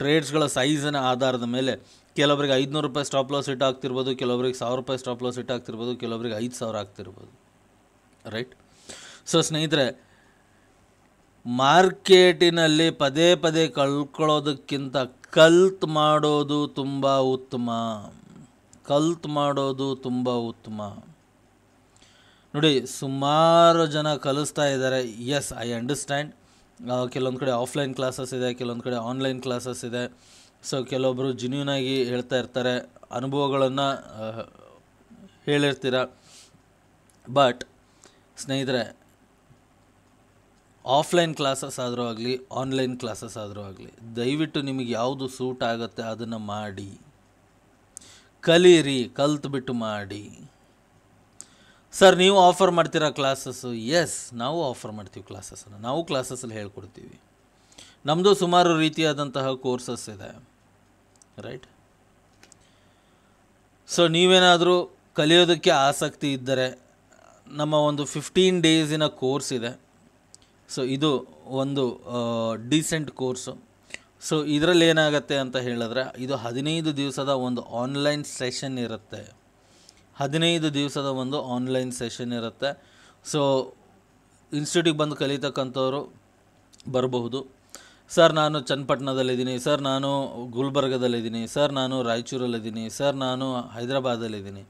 ಟ್ರೇಡ್ಸ್ಗಳ ಸೈಜಿನ ಆಧಾರದ ಮೇಲೆ ಕೆಲವರಿಗೆ ಐದುನೂರು ರೂಪಾಯಿ ಸ್ಟಾಪ್ ಲಾಸ್ ಇಟ್ಟು ಆಗ್ತಿರ್ಬೋದು ಕೆಲವೊಬ್ರಿಗೆ ಸಾವಿರ ರೂಪಾಯಿ ಸ್ಟಾಪ್ ಲಾಸ್ ಇಟ್ಟು ಆಗ್ತಿರ್ಬೋದು ಕೆಲವೊಬ್ರಿಗೆ ಐದು ಸಾವಿರ ಆಗ್ತಿರ್ಬೋದು ರೈಟ್ ಸೊ ಸ್ನೇಹಿತರೆ ಮಾರ್ಕೆಟಿನಲ್ಲಿ ಪದೇ ಪದೇ ಕಳ್ಕೊಳ್ಳೋದಕ್ಕಿಂತ ಕಲ್ತ್ ಮಾಡೋದು ತುಂಬ ಉತ್ತಮ ಕಲ್ತ್ ಮಾಡೋದು ತುಂಬ ಉತ್ತಮ ನೋಡಿ ಸುಮಾರು ಜನ ಕಲಿಸ್ತಾ ಇದ್ದಾರೆ ಎಸ್ ಐ ಅಂಡರ್ಸ್ಟ್ಯಾಂಡ್ ಕೆಲವೊಂದು ಕಡೆ ಆಫ್ಲೈನ್ ಕ್ಲಾಸಸ್ ಇದೆ ಕೆಲವೊಂದು ಕಡೆ ಆನ್ಲೈನ್ ಕ್ಲಾಸಸ್ ಇದೆ ಸೊ ಕೆಲವೊಬ್ಬರು ಜೆನ್ಯೂನ್ ಆಗಿ ಹೇಳ್ತಾ ಇರ್ತಾರೆ ಅನುಭವಗಳನ್ನು ಹೇಳಿರ್ತೀರ ಬಟ್ ಸ್ನೇಹಿತರೆ ಆಫ್ಲೈನ್ ಕ್ಲಾಸಸ್ ಆದರೂ ಆಗಲಿ ಆನ್ಲೈನ್ ಕ್ಲಾಸಸ್ ಆದರೂ ಆಗಲಿ ದಯವಿಟ್ಟು ನಿಮಗೆ ಯಾವುದು ಸೂಟ್ ಆಗುತ್ತೆ ಅದನ್ನು ಮಾಡಿ ಕಲೀರಿ ಬಿಟ್ಟು ಮಾಡಿ ಸರ್ ನೀವು ಆಫರ್ ಮಾಡ್ತೀರಾ ಕ್ಲಾಸಸ್ಸು ಎಸ್ ನಾವು ಆಫರ್ ಮಾಡ್ತೀವಿ ಕ್ಲಾಸಸ್ಸನ್ನು ನಾವು ಕ್ಲಾಸಸ್ಸಲ್ಲಿ ಹೇಳ್ಕೊಡ್ತೀವಿ ನಮ್ಮದು ಸುಮಾರು ರೀತಿಯಾದಂತಹ ಕೋರ್ಸಸ್ ಇದೆ ರೈಟ್ ಸೊ ನೀವೇನಾದರೂ ಕಲಿಯೋದಕ್ಕೆ ಆಸಕ್ತಿ ಇದ್ದರೆ ನಮ್ಮ ಒಂದು ಫಿಫ್ಟೀನ್ ಡೇಸಿನ ಕೋರ್ಸ್ ಇದೆ ಸೊ ಇದು ಒಂದು ಡೀಸೆಂಟ್ ಕೋರ್ಸು ಸೊ ಇದರಲ್ಲಿ ಏನಾಗುತ್ತೆ ಅಂತ ಹೇಳಿದ್ರೆ ಇದು ಹದಿನೈದು ದಿವಸದ ಒಂದು ಆನ್ಲೈನ್ ಸೆಷನ್ ಇರುತ್ತೆ ಹದಿನೈದು ದಿವಸದ ಒಂದು ಆನ್ಲೈನ್ ಸೆಷನ್ ಇರುತ್ತೆ ಸೊ ಇನ್ಸ್ಟಿಟ್ಯೂಟಿಗೆ ಬಂದು ಕಲಿತಕ್ಕಂಥವ್ರು ಬರಬಹುದು ಸರ್ ನಾನು ಚನ್ನಪಟ್ಟಣದಲ್ಲಿದ್ದೀನಿ ಸರ್ ನಾನು ಗುಲ್ಬರ್ಗದಲ್ಲಿದ್ದೀನಿ ಸರ್ ನಾನು ರಾಯಚೂರಲ್ಲಿದ್ದೀನಿ ಸರ್ ನಾನು ಹೈದರಾಬಾದಲ್ಲಿದ್ದೀನಿ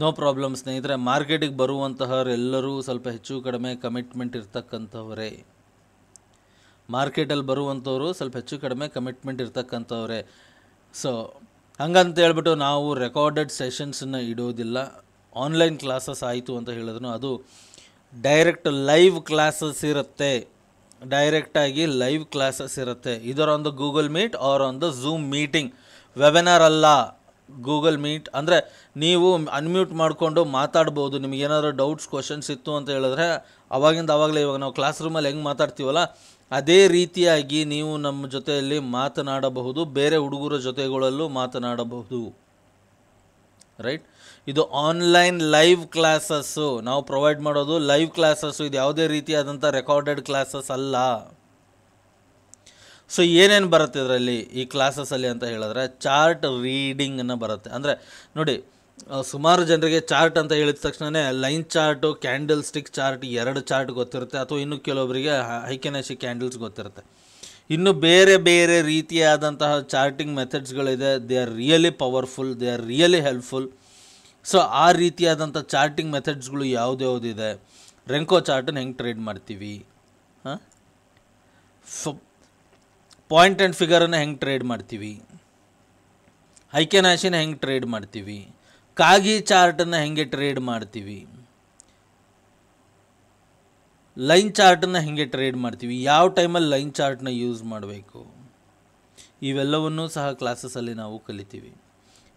ನೋ ಪ್ರಾಬ್ಲಮ್ ಸ್ನೇಹಿತರೆ ಮಾರ್ಕೆಟಿಗೆ ಬರುವಂತಹವರೆಲ್ಲರೂ ಸ್ವಲ್ಪ ಹೆಚ್ಚು ಕಡಿಮೆ ಕಮಿಟ್ಮೆಂಟ್ ಇರ್ತಕ್ಕಂಥವರೇ ಮಾರ್ಕೆಟಲ್ಲಿ ಬರುವಂಥವರು ಸ್ವಲ್ಪ ಹೆಚ್ಚು ಕಡಿಮೆ ಕಮಿಟ್ಮೆಂಟ್ ಇರ್ತಕ್ಕಂಥವ್ರೆ ಸೊ ಹಂಗಂತ ಹೇಳ್ಬಿಟ್ಟು ನಾವು ರೆಕಾರ್ಡೆಡ್ ಸೆಷನ್ಸನ್ನು ಇಡೋದಿಲ್ಲ ಆನ್ಲೈನ್ ಕ್ಲಾಸಸ್ ಆಯಿತು ಅಂತ ಹೇಳಿದ್ರು ಅದು ಡೈರೆಕ್ಟ್ ಲೈವ್ ಕ್ಲಾಸಸ್ ಇರುತ್ತೆ ಡೈರೆಕ್ಟಾಗಿ ಲೈವ್ ಕ್ಲಾಸಸ್ ಇರುತ್ತೆ ಇದರ ಒಂದು ಗೂಗಲ್ ಮೀಟ್ ಆರ್ ಒಂದು ಝೂಮ್ ಮೀಟಿಂಗ್ ವೆಬಿನಾರ್ ಅಲ್ಲ ಗೂಗಲ್ ಮೀಟ್ ಅಂದರೆ ನೀವು ಅನ್ಮ್ಯೂಟ್ ಮಾಡಿಕೊಂಡು ಮಾತಾಡ್ಬೋದು ನಿಮಗೇನಾದರೂ ಡೌಟ್ಸ್ ಕ್ವಶನ್ಸ್ ಇತ್ತು ಅಂತ ಹೇಳಿದ್ರೆ ಅವಾಗಿಂದ ಆವಾಗಲೇ ಇವಾಗ ನಾವು ಕ್ಲಾಸ್ ರೂಮಲ್ಲಿ ಹೆಂಗೆ ಮಾತಾಡ್ತೀವಲ್ಲ ಅದೇ ರೀತಿಯಾಗಿ ನೀವು ನಮ್ಮ ಜೊತೆಯಲ್ಲಿ ಮಾತನಾಡಬಹುದು ಬೇರೆ ಹುಡುಗರ ಜೊತೆಗಳಲ್ಲೂ ಮಾತನಾಡಬಹುದು ರೈಟ್ ಇದು ಆನ್ಲೈನ್ ಲೈವ್ ಕ್ಲಾಸಸ್ಸು ನಾವು ಪ್ರೊವೈಡ್ ಮಾಡೋದು ಲೈವ್ ಕ್ಲಾಸಸ್ಸು ಇದು ಯಾವುದೇ ರೀತಿಯಾದಂಥ ರೆಕಾರ್ಡೆಡ್ ಕ್ಲಾಸಸ್ ಅಲ್ಲ ಸೊ ಏನೇನು ಬರುತ್ತೆ ಇದರಲ್ಲಿ ಈ ಕ್ಲಾಸಸಲ್ಲಿ ಅಂತ ಹೇಳಿದ್ರೆ ಚಾರ್ಟ್ ರೀಡಿಂಗನ್ನು ಬರುತ್ತೆ ಅಂದರೆ ನೋಡಿ ಸುಮಾರು ಜನರಿಗೆ ಚಾರ್ಟ್ ಅಂತ ಹೇಳಿದ ತಕ್ಷಣವೇ line chart candlestick chart ಎರಡು ಚಾರ್ಟ್ ಗೊತ್ತಿರುತ್ತೆ ಅಥವಾ ಇನ್ನು ಕೆಲವೊಬ್ಬರಿಗೆ ಹೈಕೆನಶಿ ಕ್ಯಾಂಡಲ್ಸ್ ಗೊತ್ತಿರುತ್ತೆ ಇನ್ನು ಬೇರೆ ಬೇರೆ ರೀತಿಯಾದಂತಹ ಚಾರ್ಟಿಂಗ್ ಮೆಥಡ್ಸ್ಗಳಿದೆ they are really powerful they are really helpful so ಆ ರೀತಿಯಾದಂಥ ಚಾರ್ಟಿಂಗ್ ಮೆಥಡ್ಸ್ಗಳು ಯಾವುದ್ಯಾವುದಿದೆ ರೆಂಕೋ ಚಾರ್ಟನ್ನು ಹೆಂಗೆ ಟ್ರೇಡ್ ಮಾಡ್ತೀವಿ ಹಾಂ ಸೊ ಪಾಯಿಂಟ್ ಆ್ಯಂಡ್ ಫಿಗರನ್ನು ಹೆಂಗೆ ಟ್ರೇಡ್ ಮಾಡ್ತೀವಿ ಐಕ್ಯನಾಶಿನ ಹೆಂಗೆ ಟ್ರೇಡ್ ಮಾಡ್ತೀವಿ ಕಾಗಿ ಚಾರ್ಟನ್ನು ಹೆಂಗೆ ಟ್ರೇಡ್ ಮಾಡ್ತೀವಿ ಲೈನ್ ಚಾರ್ಟನ್ನು ಹೆಂಗೆ ಟ್ರೇಡ್ ಮಾಡ್ತೀವಿ ಯಾವ ಟೈಮಲ್ಲಿ ಲೈನ್ ಚಾರ್ಟನ್ನ ಯೂಸ್ ಮಾಡಬೇಕು ಇವೆಲ್ಲವನ್ನೂ ಸಹ ಕ್ಲಾಸಸಲ್ಲಿ ನಾವು ಕಲಿತೀವಿ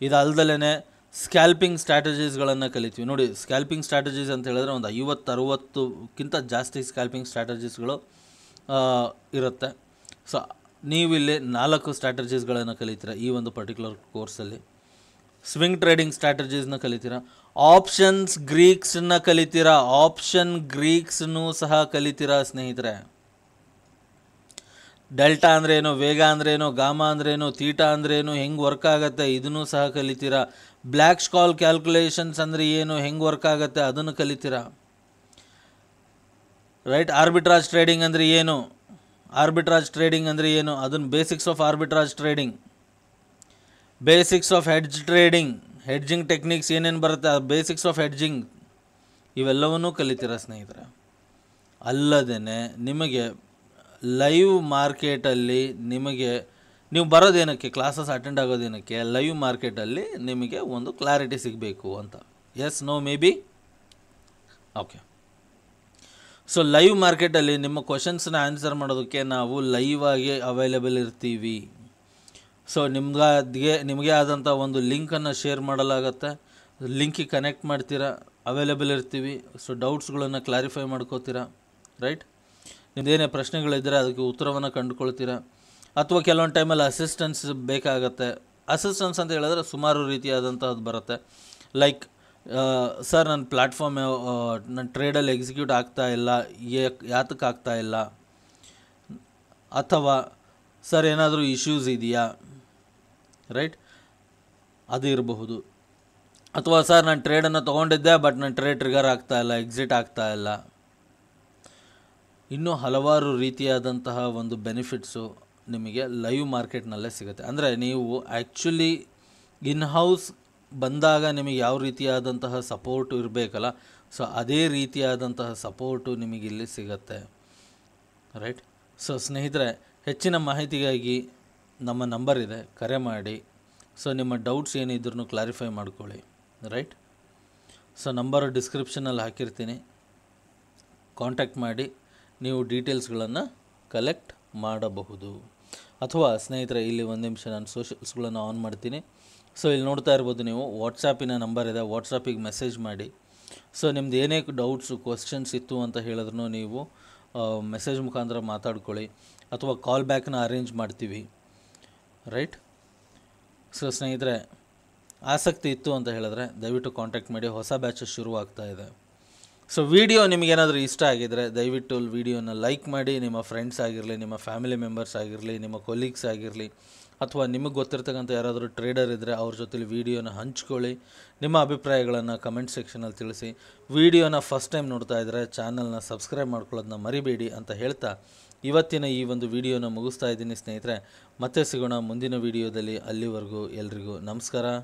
ಇದಲ್ದಲೇ ಸ್ಕ್ಯಾಲ್ಪಿಂಗ್ ಸ್ಟ್ರಾಟಜೀಸ್ಗಳನ್ನು ಕಲಿತೀವಿ ನೋಡಿ ಸ್ಕ್ಯಾಲ್ಪಿಂಗ್ ಸ್ಟ್ರಾಟಜೀಸ್ ಅಂತ ಹೇಳಿದ್ರೆ ಒಂದು ಐವತ್ತರವತ್ತುಕ್ಕಿಂತ ಜಾಸ್ತಿ ಸ್ಕ್ಯಾಲ್ಪಿಂಗ್ ಸ್ಟ್ರಾಟಜೀಸ್ಗಳು ಇರುತ್ತೆ ಸೊ ನೀವಿಲ್ಲಿ ನಾಲ್ಕು ಸ್ಟ್ರಾಟಜೀಸ್ಗಳನ್ನು ಕಲಿತೀರಾ ಈ ಒಂದು ಪರ್ಟಿಕ್ಯುಲರ್ ಕೋರ್ಸಲ್ಲಿ ಸ್ವಿಂಗ್ ಟ್ರೇಡಿಂಗ್ ಸ್ಟ್ರಾಟಜೀಸ್ನ ಕಲಿತೀರಾ ಆಪ್ಷನ್ಸ್ ಗ್ರೀಕ್ಸನ್ನ ಕಲಿತೀರಾ ಆಪ್ಷನ್ ಗ್ರೀಕ್ಸ್ನೂ ಸಹ ಕಲಿತೀರಾ ಸ್ನೇಹಿತರೆ ಡೆಲ್ಟಾ ಅಂದ್ರೇನು ವೇಗ ಅಂದ್ರೇನು ಗಾಮ ಅಂದ್ರೇನು ತೀಟಾ ಅಂದ್ರೇನು ಹೆಂಗೆ ವರ್ಕ್ ಆಗುತ್ತೆ ಇದನ್ನೂ ಸಹ ಕಲಿತೀರ ಬ್ಲ್ಯಾಕ್ ಸ್ಕಾಲ್ ಕ್ಯಾಲ್ಕುಲೇಷನ್ಸ್ ಅಂದರೆ ಏನು ಹೆಂಗೆ ವರ್ಕ್ ಆಗುತ್ತೆ ಅದನ್ನು ಕಲಿತೀರ ರೈಟ್ ಆರ್ಬಿಟ್ರಾಜ್ ಟ್ರೇಡಿಂಗ್ ಅಂದರೆ ಏನು ಆರ್ಬಿಟ್ರಾಜ್ ಟ್ರೇಡಿಂಗ್ ಅಂದರೆ ಏನು ಅದನ್ನು basics of arbitrage trading basics of hedge trading hedging techniques ಏನೇನು ಬರುತ್ತೆ ಆ ಬೇಸಿಕ್ಸ್ ಆಫ್ ಹೆಡ್ಜಿಂಗ್ ಇವೆಲ್ಲವನ್ನೂ ಕಲಿತೀರ ಸ್ನೇಹಿತರೆ ಅಲ್ಲದೇ ನಿಮಗೆ ಲೈವ್ ಮಾರ್ಕೆಟಲ್ಲಿ ನಿಮಗೆ ನೀವು ಬರೋದೇನಕ್ಕೆ ಕ್ಲಾಸಸ್ ಅಟೆಂಡ್ ಆಗೋದೇನಕ್ಕೆ ಲೈವ್ ಮಾರ್ಕೆಟಲ್ಲಿ ನಿಮಗೆ ಒಂದು ಕ್ಲಾರಿಟಿ ಸಿಗಬೇಕು ಅಂತ yes no maybe okay so live ಮಾರ್ಕೆಟಲ್ಲಿ ನಿಮ್ಮ ಕ್ವಶನ್ಸ್ನ ಆನ್ಸರ್ ಮಾಡೋದಕ್ಕೆ ನಾವು ಲೈವ್ ಆಗಿ ಅವೈಲೇಬಲ್ ಇರ್ತೀವಿ ಸೊ ನಿಮ್ಗಾದ್ಗೆ ನಿಮಗೆ ಆದಂಥ ಒಂದು ಲಿಂಕನ್ನು ಶೇರ್ ಮಾಡಲಾಗತ್ತೆ ಲಿಂಕಿಗೆ ಕನೆಕ್ಟ್ ಮಾಡ್ತೀರಾ ಅವೈಲೇಬಲ್ ಇರ್ತೀವಿ ಸೊ ಡೌಟ್ಸ್ಗಳನ್ನು ಕ್ಲಾರಿಫೈ ಮಾಡ್ಕೋತೀರಾ ರೈಟ್ ನಿಮ್ದೇನೇ ಪ್ರಶ್ನೆಗಳಿದ್ದರೆ ಅದಕ್ಕೆ ಉತ್ತರವನ್ನು ಕಂಡುಕೊಳ್ತೀರಾ ಅಥವಾ ಕೆಲವೊಂದು ಟೈಮಲ್ಲಿ ಅಸಿಸ್ಟೆನ್ಸ್ ಬೇಕಾಗತ್ತೆ ಅಸಿಸ್ಟೆನ್ಸ್ ಅಂತ ಹೇಳಿದ್ರೆ ಸುಮಾರು ರೀತಿಯಾದಂಥದ್ದು ಬರುತ್ತೆ ಲೈಕ್ ಸರ್ ನನ್ನ ಪ್ಲ್ಯಾಟ್ಫಾರ್ಮ್ ನನ್ನ ಟ್ರೇಡಲ್ಲಿ ಎಕ್ಸಿಕ್ಯೂಟ್ ಆಗ್ತಾ ಇಲ್ಲ ಯಾತಕ್ಕೆ ಆಗ್ತಾ ಇಲ್ಲ ಅಥವಾ ಸರ್ ಏನಾದರೂ ಇಶ್ಯೂಸ್ ಇದೆಯಾ ರೈಟ್ ಅದು ಇರಬಹುದು ಅಥವಾ ಸರ್ ನಾನು ಟ್ರೇಡನ್ನು ತೊಗೊಂಡಿದ್ದೆ ಬಟ್ ನನ್ನ ಟ್ರೇಡ್ ಟ್ರಿಗರ್ ಆಗ್ತಾ ಇಲ್ಲ ಎಕ್ಸಿಟ್ ಆಗ್ತಾ ಇಲ್ಲ ಇನ್ನೂ ಹಲವಾರು ರೀತಿಯಾದಂತಹ ಒಂದು ಬೆನಿಫಿಟ್ಸು ನಿಮಗೆ ಲೈವ್ ಮಾರ್ಕೆಟ್ನಲ್ಲೇ ಸಿಗುತ್ತೆ ಅಂದರೆ ನೀವು ಆ್ಯಕ್ಚುಲಿ ಇನ್ ಹೌಸ್ ಬಂದಾಗ ನಿಮಗೆ ಯಾವ ರೀತಿಯಾದಂತಹ ಸಪೋರ್ಟು ಇರಬೇಕಲ್ಲ ಸೊ ಅದೇ ರೀತಿಯಾದಂತಹ ಸಪೋರ್ಟು ನಿಮಗಿಲ್ಲಿ ಸಿಗತ್ತೆ ರೈಟ್ ಸೊ ಸ್ನೇಹಿತರೆ ಹೆಚ್ಚಿನ ಮಾಹಿತಿಗಾಗಿ ನಮ್ಮ ನಂಬರ್ ಇದೆ ಕರೆ ಮಾಡಿ ಸೊ ನಿಮ್ಮ ಡೌಟ್ಸ್ ಏನಿದ್ರು ಕ್ಲಾರಿಫೈ ಮಾಡ್ಕೊಳ್ಳಿ ರೈಟ್ ಸೊ ನಂಬರ್ ಡಿಸ್ಕ್ರಿಪ್ಷನಲ್ಲಿ ಹಾಕಿರ್ತೀನಿ ಕಾಂಟ್ಯಾಕ್ಟ್ ಮಾಡಿ ನೀವು ಡೀಟೇಲ್ಸ್ಗಳನ್ನು ಕಲೆಕ್ಟ್ ಮಾಡಬಹುದು ಅಥವಾ ಸ್ನೇಹಿತರೆ ಇಲ್ಲಿ ಒಂದು ನಿಮಿಷ ನಾನು ಸೋಷಲ್ಸ್ಗಳನ್ನು ಆನ್ ಮಾಡ್ತೀನಿ ಸೊ ಇಲ್ಲಿ ನೋಡ್ತಾ ಇರ್ಬೋದು ನೀವು ವಾಟ್ಸಾಪಿನ ನಂಬರ್ ಇದೆ ವಾಟ್ಸಾಪಿಗೆ ಮೆಸೇಜ್ ಮಾಡಿ ಸೊ ನಿಮ್ದು ಏನೇ ಡೌಟ್ಸು ಕ್ವಶನ್ಸ್ ಇತ್ತು ಅಂತ ಹೇಳಿದ್ರು ನೀವು ಮೆಸೇಜ್ ಮುಖಾಂತರ ಮಾತಾಡ್ಕೊಳ್ಳಿ ಅಥವಾ ಕಾಲ್ ಬ್ಯಾಕ್ನ ಅರೇಂಜ್ ಮಾಡ್ತೀವಿ ರೈಟ್ ಸೊ ಸ್ನೇಹಿತರೆ ಆಸಕ್ತಿ ಇತ್ತು ಅಂತ ಹೇಳಿದ್ರೆ ದಯವಿಟ್ಟು ಕಾಂಟ್ಯಾಕ್ಟ್ ಮಾಡಿ ಹೊಸ ಬ್ಯಾಚ್ ಶುರುವಾಗ್ತಾ ಇದೆ ಸೊ ವಿಡಿಯೋ ನಿಮಗೇನಾದರೂ ಇಷ್ಟ ಆಗಿದರೆ ದಯವಿಟ್ಟು ವಿಡಿಯೋನ ಲೈಕ್ ಮಾಡಿ ನಿಮ್ಮ ಫ್ರೆಂಡ್ಸ್ ಆಗಿರಲಿ ನಿಮ್ಮ ಫ್ಯಾಮಿಲಿ ಮೆಂಬರ್ಸ್ ಆಗಿರಲಿ ನಿಮ್ಮ ಕೊಲೀಗ್ಸ್ ಆಗಿರಲಿ ಅಥವಾ ನಿಮಗೆ ಗೊತ್ತಿರ್ತಕ್ಕಂಥ ಯಾರಾದರೂ ಟ್ರೇಡರ್ ಇದ್ದರೆ ಅವ್ರ ಜೊತೆಲಿ ವೀಡಿಯೋನ ಹಂಚ್ಕೊಳ್ಳಿ ನಿಮ್ಮ ಅಭಿಪ್ರಾಯಗಳನ್ನು ಕಮೆಂಟ್ ಸೆಕ್ಷನಲ್ಲಿ ತಿಳಿಸಿ ವೀಡಿಯೋನ ಫಸ್ಟ್ ಟೈಮ್ ನೋಡ್ತಾ ಇದ್ದರೆ ಚಾನಲ್ನ ಸಬ್ಸ್ಕ್ರೈಬ್ ಮಾಡ್ಕೊಳ್ಳೋದನ್ನ ಮರಿಬೇಡಿ ಅಂತ ಹೇಳ್ತಾ ಇವತ್ತಿನ ಈ ಒಂದು ವಿಡಿಯೋನ ಮುಗಿಸ್ತಾ ಇದ್ದೀನಿ ಸ್ನೇಹಿತರೆ ಮತ್ತೆ ಸಿಗೋಣ ಮುಂದಿನ ವೀಡಿಯೋದಲ್ಲಿ ಅಲ್ಲಿವರೆಗೂ ಎಲ್ರಿಗೂ ನಮಸ್ಕಾರ